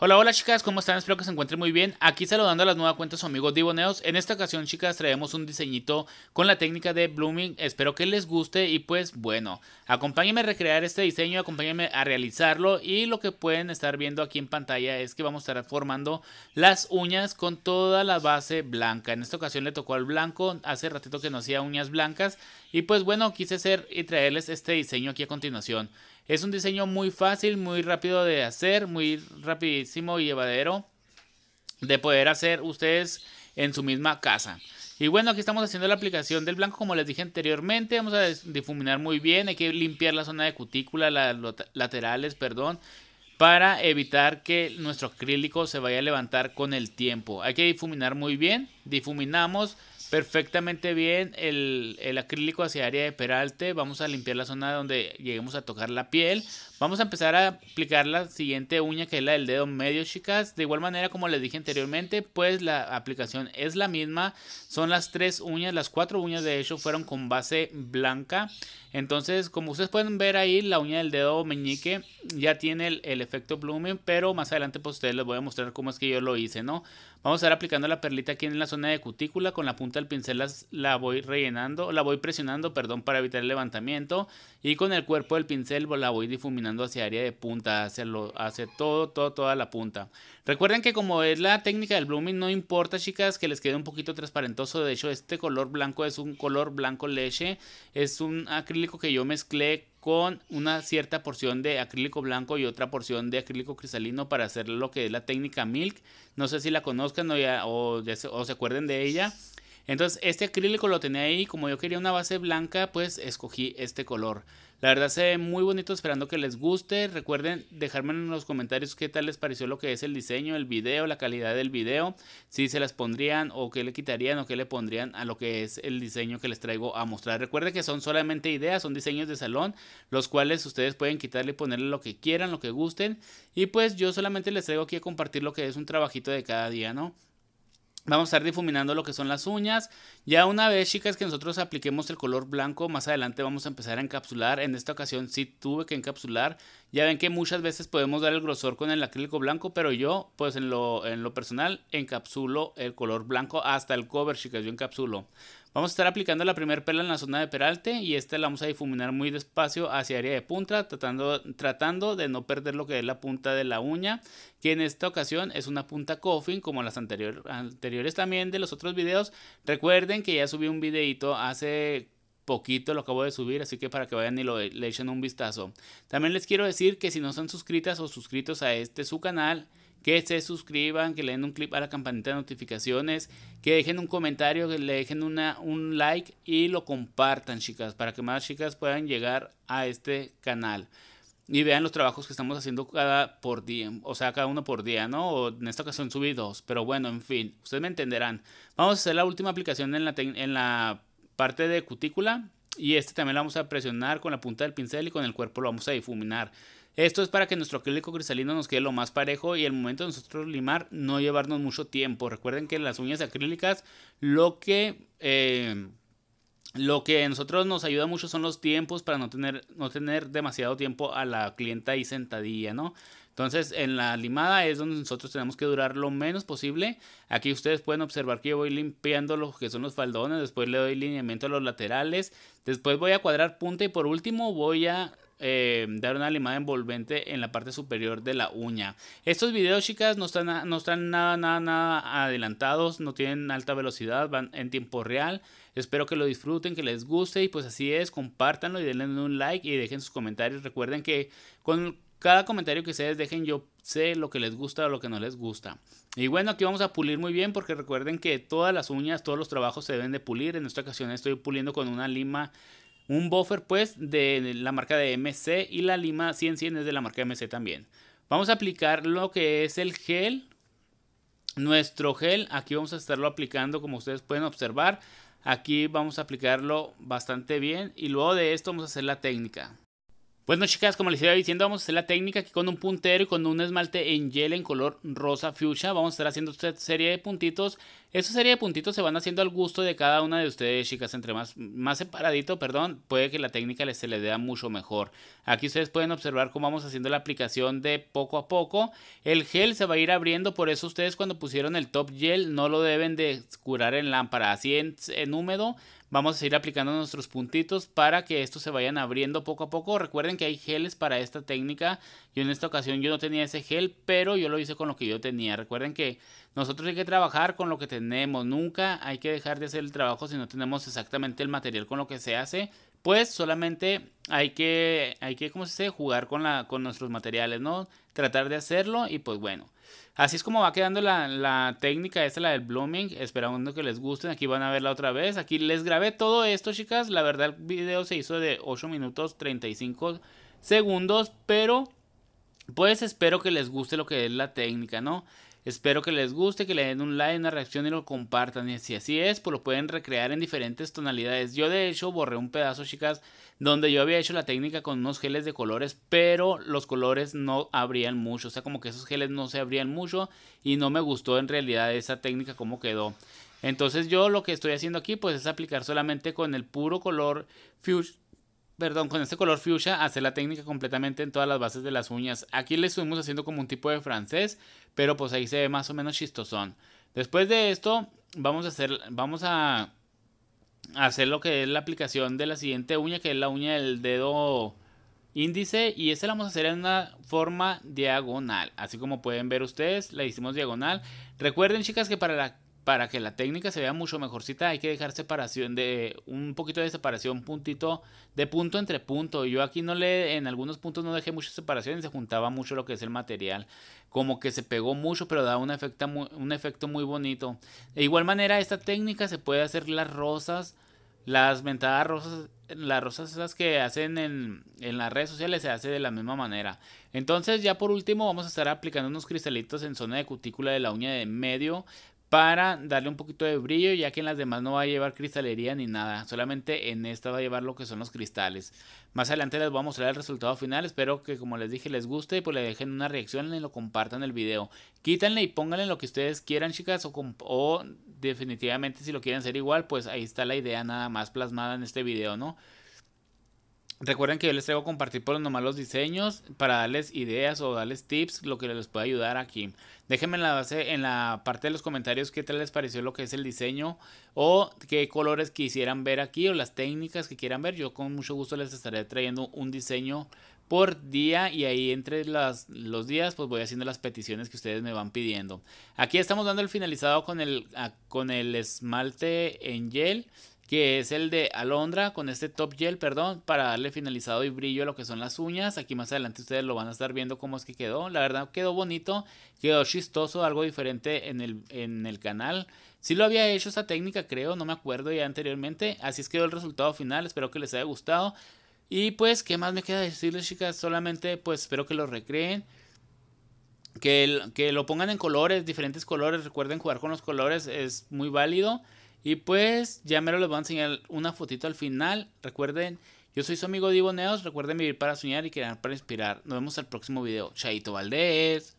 Hola, hola chicas, ¿cómo están? Espero que se encuentren muy bien. Aquí saludando a las nuevas cuentas, su amigo Diboneos. En esta ocasión, chicas, traemos un diseñito con la técnica de blooming. Espero que les guste y pues bueno, acompáñenme a recrear este diseño, acompáñenme a realizarlo y lo que pueden estar viendo aquí en pantalla es que vamos a estar formando las uñas con toda la base blanca. En esta ocasión le tocó al blanco, hace ratito que no hacía uñas blancas y pues bueno, quise hacer y traerles este diseño aquí a continuación. Es un diseño muy fácil, muy rápido de hacer, muy rapidísimo y llevadero de poder hacer ustedes en su misma casa. Y bueno, aquí estamos haciendo la aplicación del blanco como les dije anteriormente. Vamos a difuminar muy bien. Hay que limpiar la zona de cutícula, las laterales, perdón, para evitar que nuestro acrílico se vaya a levantar con el tiempo. Hay que difuminar muy bien. Difuminamos, perfectamente bien el, acrílico hacia área de peralte. Vamos a limpiar la zona donde lleguemos a tocar la piel. Vamos a empezar a aplicar la siguiente uña que es la del dedo medio, chicas. De igual manera como les dije anteriormente, pues la aplicación es la misma. Son las tres uñas, las cuatro uñas de hecho fueron con base blanca. Entonces, como ustedes pueden ver ahí, la uña del dedo meñique ya tiene el, el efecto blooming, pero más adelante pues ustedes les voy a mostrar cómo es que yo lo hice, ¿no? Vamos a estar aplicando la perlita aquí en la zona de cutícula. Con la punta del pincel las, la voy rellenando, la voy presionando, perdón, para evitar el levantamiento. Y con el cuerpo del pincel la voy difuminando hacia área de punta, hacia, lo, hacia todo, todo, toda la punta. Recuerden que como es la técnica del blooming, no importa, chicas, que les quede un poquito transparentoso. De hecho, este color blanco es un color blanco leche. Es un acrílico que yo mezclé con una cierta porción de acrílico blanco y otra porción de acrílico cristalino para hacer lo que es la técnica Milk. No sé si la conozcan o, o se acuerden de ella. Entonces este acrílico lo tenía ahí, como yo quería una base blanca, pues escogí este color. La verdad se ve muy bonito, esperando que les guste. Recuerden dejarme en los comentarios qué tal les pareció lo que es el diseño, el video, la calidad del video, si se las pondrían o qué le quitarían o qué le pondrían a lo que es el diseño que les traigo a mostrar. Recuerden que son solamente ideas, son diseños de salón, los cuales ustedes pueden quitarle y ponerle lo que quieran, lo que gusten. Y pues yo solamente les traigo aquí a compartir lo que es un trabajito de cada día, ¿no? Vamos a estar difuminando lo que son las uñas. Ya una vez, chicas, que nosotros apliquemos el color blanco, más adelante vamos a empezar a encapsular. En esta ocasión sí tuve que encapsular. Ya ven que muchas veces podemos dar el grosor con el acrílico blanco, pero yo, pues en lo, en lo personal, encapsulo el color blanco hasta el cover, chicas, yo encapsulo. Vamos a estar aplicando la primera perla en la zona de peralte y esta la vamos a difuminar muy despacio hacia área de punta, tratando, tratando de no perder lo que es la punta de la uña, que en esta ocasión es una punta coffin como las anteriores también de los otros videos. Recuerden que ya subí un videito hace poquito lo acabo de subir, así que para que vayan y lo, le echen un vistazo. También les quiero decir que si no son suscritas o suscritos a este su canal, que se suscriban, que le den un clip a la campanita de notificaciones, que dejen un comentario, que le dejen una, un like y lo compartan, chicas, para que más chicas puedan llegar a este canal. Y vean los trabajos que estamos haciendo cada por día, o sea, cada uno por día, ¿no? en esta ocasión subí dos, pero bueno, en fin, ustedes me entenderán. Vamos a hacer la última aplicación en la, en la parte de cutícula y este también lo vamos a presionar con la punta del pincel y con el cuerpo lo vamos a difuminar. Esto es para que nuestro acrílico cristalino nos quede lo más parejo y el momento de nosotros limar no llevarnos mucho tiempo. Recuerden que las uñas acrílicas lo que... Eh, lo que nosotros nos ayuda mucho son los tiempos para no tener, no tener demasiado tiempo a la clienta ahí sentadilla, ¿no? Entonces en la limada es donde nosotros tenemos que durar lo menos posible. Aquí ustedes pueden observar que yo voy limpiando lo que son los faldones, después le doy lineamiento a los laterales, después voy a cuadrar punta y por último voy a eh, dar una limada envolvente en la parte superior de la uña. Estos videos, chicas, no están, no están nada, nada, nada adelantados, no tienen alta velocidad, van en tiempo real. Espero que lo disfruten, que les guste y pues así es, compártanlo y denle un like y dejen sus comentarios. Recuerden que con cada comentario que ustedes dejen yo sé lo que les gusta o lo que no les gusta. Y bueno, aquí vamos a pulir muy bien porque recuerden que todas las uñas, todos los trabajos se deben de pulir. En esta ocasión estoy puliendo con una lima un buffer pues de la marca de MC y la lima 100-100 es de la marca MC también. Vamos a aplicar lo que es el gel. Nuestro gel, aquí vamos a estarlo aplicando como ustedes pueden observar. Aquí vamos a aplicarlo bastante bien y luego de esto vamos a hacer la técnica. Bueno pues chicas, como les iba diciendo, vamos a hacer la técnica aquí con un puntero y con un esmalte en gel en color rosa fuchsia. Vamos a estar haciendo esta serie de puntitos esta serie de puntitos se van haciendo al gusto de cada una de ustedes, chicas. Entre más, más separadito, perdón, puede que la técnica les, se le dé mucho mejor. Aquí ustedes pueden observar cómo vamos haciendo la aplicación de poco a poco. El gel se va a ir abriendo, por eso ustedes cuando pusieron el top gel no lo deben de curar en lámpara. Así en, húmedo vamos a ir aplicando nuestros puntitos para que estos se vayan abriendo poco a poco. Recuerden que hay geles para esta técnica. Yo en esta ocasión yo no tenía ese gel, pero yo lo hice con lo que yo tenía. Recuerden que nosotros hay que trabajar con lo que tenemos, nunca hay que dejar de hacer el trabajo si no tenemos exactamente el material con lo que se hace, pues solamente hay que, hay que ¿cómo se dice? Jugar con, la, con nuestros materiales, ¿no? Tratar de hacerlo y pues bueno. Así es como va quedando la, la técnica, esta la del blooming, esperando que les gusten, aquí van a verla otra vez, aquí les grabé todo esto chicas, la verdad el video se hizo de 8 minutos 35 segundos, pero pues espero que les guste lo que es la técnica, ¿no? Espero que les guste, que le den un like, una reacción y lo compartan. Y si así es, pues lo pueden recrear en diferentes tonalidades. Yo de hecho borré un pedazo, chicas, donde yo había hecho la técnica con unos geles de colores, pero los colores no abrían mucho. O sea, como que esos geles no se abrían mucho y no me gustó en realidad esa técnica como quedó. Entonces yo lo que estoy haciendo aquí pues es aplicar solamente con el puro color Fuchsia perdón, con este color fuchsia hacer la técnica completamente en todas las bases de las uñas. Aquí le estuvimos haciendo como un tipo de francés, pero pues ahí se ve más o menos chistosón. Después de esto, vamos a hacer, vamos a hacer lo que es la aplicación de la siguiente uña, que es la uña del dedo índice, y esta la vamos a hacer en una forma diagonal. Así como pueden ver ustedes, la hicimos diagonal. Recuerden chicas que para la para que la técnica se vea mucho mejorcita hay que dejar separación de un poquito de separación puntito de punto entre punto yo aquí no le en algunos puntos no dejé mucha separación y se juntaba mucho lo que es el material como que se pegó mucho pero da un efecto muy, un efecto muy bonito de igual manera esta técnica se puede hacer las rosas las mentadas rosas las rosas esas que hacen en, en, las redes sociales se hace de la misma manera. Entonces ya por último vamos a estar aplicando unos cristalitos en zona de cutícula de la uña de medio para darle un poquito de brillo, ya que en las demás no va a llevar cristalería ni nada, solamente en esta va a llevar lo que son los cristales. Más adelante les voy a mostrar el resultado final, espero que como les dije les guste, y pues le dejen una reacción y lo compartan el video. Quítanle y pónganle lo que ustedes quieran chicas, o, o definitivamente si lo quieren hacer igual, pues ahí está la idea nada más plasmada en este video, ¿no? Recuerden que yo les traigo a compartir por los nomás los diseños para darles ideas o darles tips, lo que les pueda ayudar aquí. Déjenme en la, base, en la parte de los comentarios qué tal les pareció lo que es el diseño o qué colores quisieran ver aquí o las técnicas que quieran ver. Yo con mucho gusto les estaré trayendo un diseño por día y ahí entre los días pues voy haciendo las peticiones que ustedes me van pidiendo. Aquí estamos dando el finalizado con el, ah, con el esmalte en gel que es el de alondra con este top gel, perdón, para darle finalizado y brillo a lo que son las uñas. Aquí más adelante ustedes lo van a estar viendo cómo es que quedó. La verdad quedó bonito, quedó chistoso, algo diferente en el, en el canal. Si lo había hecho esa técnica, creo, no me acuerdo ya anteriormente. Así es quedó el resultado final, espero que les haya gustado. Y pues, ¿qué más me queda decirles, chicas? Solamente, pues, espero que lo recreen. Que, que lo pongan en colores, diferentes colores. Recuerden jugar con los colores, es muy válido. Y pues ya mero les voy a enseñar una fotito al final. Recuerden, yo soy su amigo Divo Neos. Recuerden vivir para soñar y crear para inspirar. Nos vemos al próximo video. Chaito Valdés.